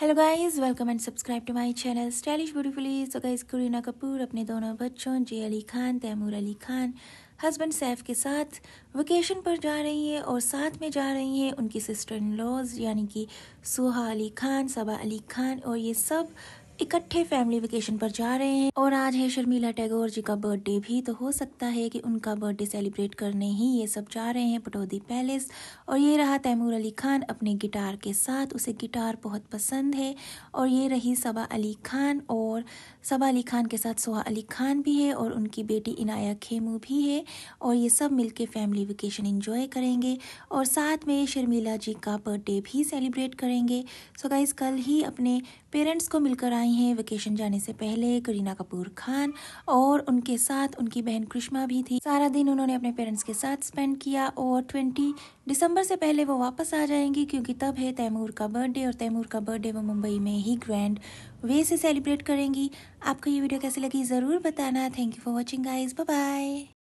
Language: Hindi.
hello guys welcome and subscribe to my channel stylish beautifully so guys Kareena Kapoor अपने दोनों बच्चों जे अली खान तैमूर अली खान हस्बैंड सैफ के साथ वेकेशन पर जा रही हैं और साथ में जा रही हैं उनकी सिस्टर इन लॉज यानी कि सुहा अली खान सबा अली खान और ये सब इकट्ठे फैमिली वेकेशन पर जा रहे हैं और आज है शर्मिला टैगोर जी का बर्थडे भी तो हो सकता है कि उनका बर्थडे सेलिब्रेट करने ही ये सब जा रहे हैं पटौदी पैलेस और ये रहा तैमूर अली खान अपने गिटार के साथ उसे गिटार बहुत पसंद है और ये रही सबा अली खान और सबा अली खान के साथ सोहा अली खान भी है और उनकी बेटी इनाया खेमू भी है और ये सब मिल फैमिली वेकेशन इंजॉय करेंगे और साथ में शर्मिला जी का बर्थडे भी सेलिब्रेट करेंगे सो गाइज़ कल ही अपने पेरेंट्स को मिलकर आए आई हैं वेकेशन जाने से पहले करीना कपूर खान और उनके साथ उनकी बहन कृष्मा भी थी सारा दिन उन्होंने अपने पेरेंट्स के साथ स्पेंड किया और ट्वेंटी दिसंबर से पहले वो वापस आ जाएंगी क्योंकि तब है तैमूर का बर्थडे और तैमूर का बर्थडे वो मुंबई में ही ग्रैंड वे से सेलिब्रेट करेंगी आपको ये वीडियो कैसी लगी ज़रूर बताना thank you for watching guys bye